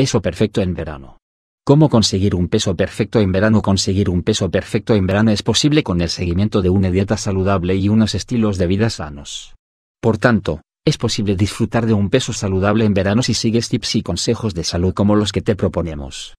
Peso perfecto en verano. ¿Cómo conseguir un peso perfecto en verano? Conseguir un peso perfecto en verano es posible con el seguimiento de una dieta saludable y unos estilos de vida sanos. Por tanto, es posible disfrutar de un peso saludable en verano si sigues tips y consejos de salud como los que te proponemos.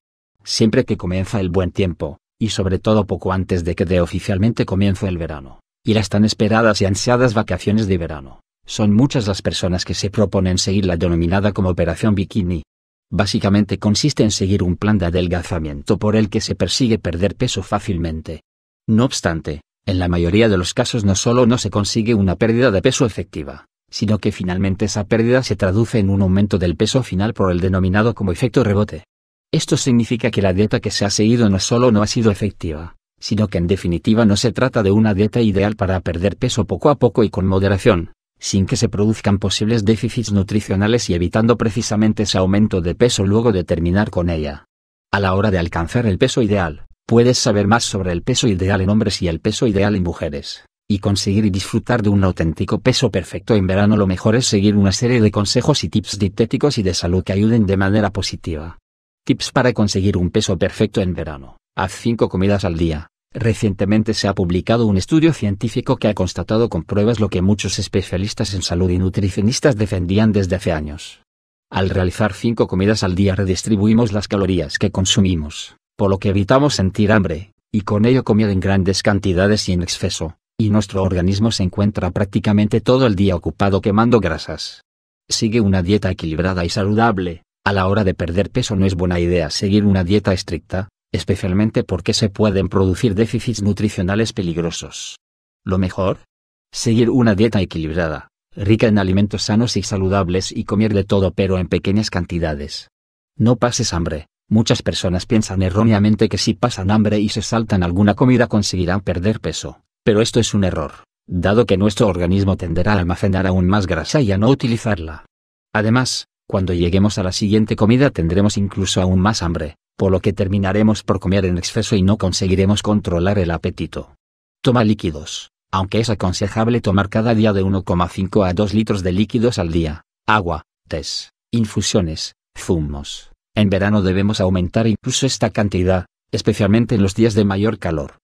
Siempre que comienza el buen tiempo, y sobre todo poco antes de que de oficialmente comienzo el verano, y las tan esperadas y ansiadas vacaciones de verano, son muchas las personas que se proponen seguir la denominada como Operación Bikini, básicamente consiste en seguir un plan de adelgazamiento por el que se persigue perder peso fácilmente. No obstante, en la mayoría de los casos no solo no se consigue una pérdida de peso efectiva, sino que finalmente esa pérdida se traduce en un aumento del peso final por el denominado como efecto rebote. Esto significa que la dieta que se ha seguido no solo no ha sido efectiva, sino que en definitiva no se trata de una dieta ideal para perder peso poco a poco y con moderación, sin que se produzcan posibles déficits nutricionales y evitando precisamente ese aumento de peso luego de terminar con ella. A la hora de alcanzar el peso ideal, puedes saber más sobre el peso ideal en hombres y el peso ideal en mujeres, y conseguir y disfrutar de un auténtico peso perfecto en verano lo mejor es seguir una serie de consejos y tips dietéticos y de salud que ayuden de manera positiva. Tips para conseguir un peso perfecto en verano. Haz 5 comidas al día, Recientemente se ha publicado un estudio científico que ha constatado con pruebas lo que muchos especialistas en salud y nutricionistas defendían desde hace años. Al realizar cinco comidas al día redistribuimos las calorías que consumimos, por lo que evitamos sentir hambre, y con ello comer en grandes cantidades y en exceso, y nuestro organismo se encuentra prácticamente todo el día ocupado quemando grasas. Sigue una dieta equilibrada y saludable, a la hora de perder peso no es buena idea seguir una dieta estricta, especialmente porque se pueden producir déficits nutricionales peligrosos. Lo mejor? Seguir una dieta equilibrada, rica en alimentos sanos y saludables y comer de todo pero en pequeñas cantidades. No pases hambre. Muchas personas piensan erróneamente que si pasan hambre y se saltan alguna comida conseguirán perder peso, pero esto es un error, dado que nuestro organismo tenderá a almacenar aún más grasa y a no utilizarla. Además, cuando lleguemos a la siguiente comida tendremos incluso aún más hambre, por lo que terminaremos por comer en exceso y no conseguiremos controlar el apetito. Toma líquidos, aunque es aconsejable tomar cada día de 1,5 a 2 litros de líquidos al día, agua, tés, infusiones, zumos. En verano debemos aumentar incluso esta cantidad, especialmente en los días de mayor calor.